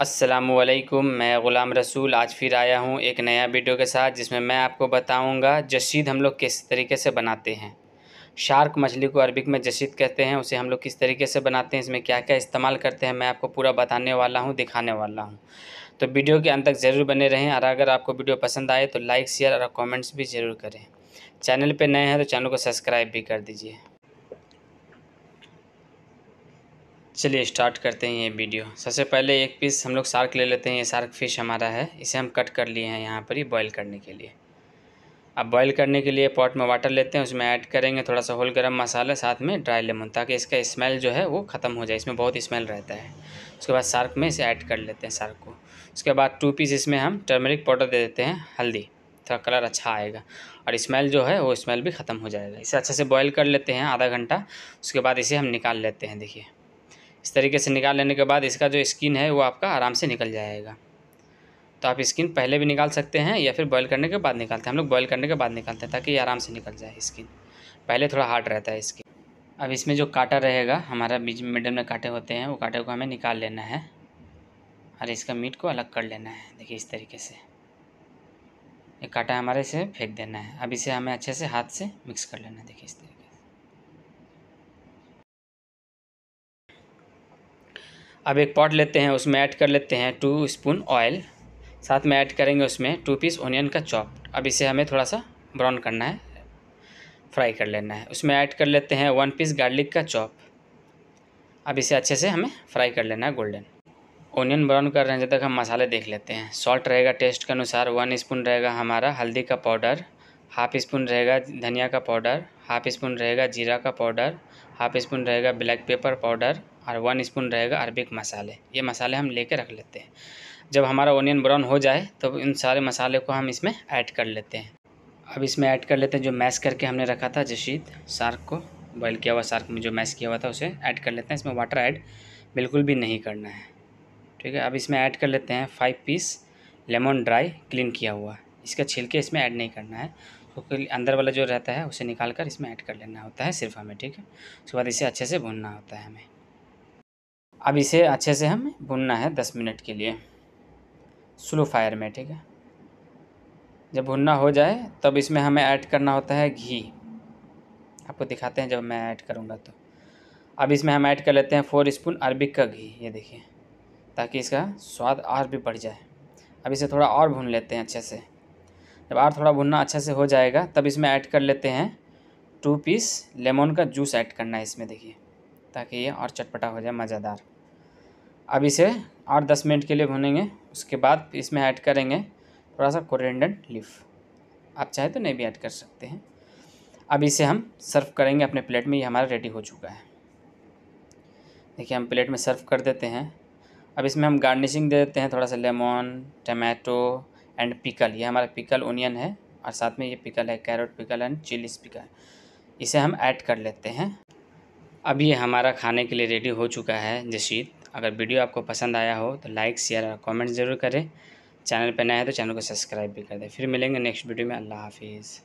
असलकुम मैं ग़ुलाम रसूल आज फिर आया हूँ एक नया वीडियो के साथ जिसमें मैं आपको बताऊँगा जशीद हम लोग किस तरीके से बनाते हैं शार्क मछली को अरबिक में जशीद कहते हैं उसे हम लोग किस तरीके से बनाते हैं इसमें क्या क्या इस्तेमाल करते हैं मैं आपको पूरा बताने वाला हूँ दिखाने वाला हूँ तो वीडियो के अंत तक ज़रूर बने रहें और अगर आपको वीडियो पसंद आए तो लाइक शेयर और कॉमेंट्स भी ज़रूर करें चैनल पर नए हैं तो चैनल को सब्सक्राइब भी कर दीजिए चलिए स्टार्ट करते हैं ये वीडियो सबसे पहले एक पीस हम लोग सार्क ले लेते हैं ये सार्क फिश हमारा है इसे हम कट कर लिए हैं यहाँ पर ही बॉईल करने के लिए अब बॉईल करने के लिए पॉट में वाटर लेते हैं उसमें ऐड करेंगे थोड़ा सा होल गरम मसाला साथ में ड्राई लेमन ताकि इसका स्मेल जो है वो ख़त्म हो जाए इसमें बहुत स्मेल रहता है उसके बाद सार्क में इसे ऐड कर लेते हैं सार्क को उसके बाद टू पीस इसमें हम टर्मरिक पाउडर दे देते हैं हल्दी थोड़ा कलर अच्छा आएगा और स्मेल जो है वो स्मेल भी ख़त्म हो जाएगा इसे अच्छे से बॉयल कर लेते हैं आधा घंटा उसके बाद इसे हम निकाल लेते हैं देखिए इस तरीके से निकाल लेने के बाद इसका जो स्किन है वो आपका आराम से निकल जाएगा तो आप स्किन पहले भी निकाल सकते हैं या फिर बॉयल करने के बाद निकालते हैं हम लोग बॉयल करने के बाद निकालते हैं ताकि आराम से निकल जाए स्किन पहले थोड़ा हार्ड रहता है स्किन अब इसमें जो काटा रहेगा हमारा बीच मिडल में काटे होते हैं वो काटे को हमें निकाल लेना है और इसका मीट को अलग कर लेना है देखिए इस तरीके से ये काटा हमारे इसे फेंक देना है अब इसे हमें अच्छे से हाथ से मिक्स कर लेना है देखिए इस तरीके अब एक पॉट लेते हैं उसमें ऐड कर लेते हैं टू स्पून ऑयल साथ में ऐड करेंगे उसमें टू पीस ओनियन का चॉप अब इसे हमें थोड़ा सा ब्राउन करना है फ्राई कर लेना है उसमें ऐड कर लेते हैं वन पीस गार्लिक का चॉप अब इसे अच्छे से हमें फ्राई कर लेना है गोल्डन ओनियन ब्राउन कर रहे हैं जब तक हम मसाले देख लेते हैं सॉल्ट रहेगा टेस्ट के अनुसार वन स्पून रहेगा हमारा हल्दी का पाउडर हाफ स्पून रहेगा धनिया का पाउडर हाफ स्पून रहेगा जीरा का पाउडर हाफ स्पून रहेगा ब्लैक पेपर पाउडर और वन स्पून रहेगा अरबिक मसाले ये मसाले हम ले कर रख लेते हैं जब हमारा ओनियन ब्राउन हो जाए तो इन सारे मसाले को हम इसमें ऐड कर लेते हैं अब इसमें ऐड कर लेते हैं जो मैश करके हमने रखा था जशीद सार्क को बॉयल किया हुआ सार्क में जो मैश किया हुआ था उसे ऐड कर लेते हैं इसमें वाटर ऐड बिल्कुल भी नहीं करना है ठीक है अब इसमें ऐड कर लेते हैं five piece lemon dry clean किया हुआ इसका छिलके इसमें ऐड नहीं करना है क्योंकि तो अंदर वाला जो रहता है उसे निकाल कर इसमें ऐड कर लेना होता है सिर्फ हमें ठीक है उसके बाद इसे अच्छे से भूनना होता है हमें अब इसे अच्छे से हमें भुनना है दस मिनट के लिए स्लो फायर में ठीक है जब भुनना हो जाए तब इसमें हमें ऐड करना होता है घी आपको दिखाते हैं जब मैं ऐड करूँगा तो अब इसमें हम ऐड कर लेते हैं फोर स्पून अरबिक का घी ये देखिए ताकि इसका स्वाद और भी बढ़ जाए अब इसे थोड़ा और भून लेते हैं अच्छे से जब और थोड़ा भुनना अच्छे से हो जाएगा तब इसमें ऐड कर लेते हैं टू पीस लेमन का जूस ऐड करना है इसमें देखिए ताकि ये और चटपटा हो जाए मज़ेदार अब इसे और दस मिनट के लिए भुनेंगे उसके बाद इसमें ऐड करेंगे थोड़ा सा कोरिएंडर लीफ आप चाहे तो नहीं भी ऐड कर सकते हैं अब इसे हम सर्व करेंगे अपने प्लेट में ये हमारा रेडी हो चुका है देखिए हम प्लेट में सर्व कर देते हैं अब इसमें हम गार्निशिंग दे देते हैं थोड़ा सा लेमन टमाटो एंड पिकल ये हमारा पिकल ओनियन है और साथ में ये पिकल है carrot pickle and chillies pickle इसे हम ऐड कर लेते हैं अभी हमारा खाने के लिए रेडी हो चुका है जशीद अगर वीडियो आपको पसंद आया हो तो लाइक शेयर और कमेंट ज़रूर करें चैनल पर नया है तो चैनल को सब्सक्राइब भी कर दें फिर मिलेंगे नेक्स्ट वीडियो में अल्लाह हाफिज़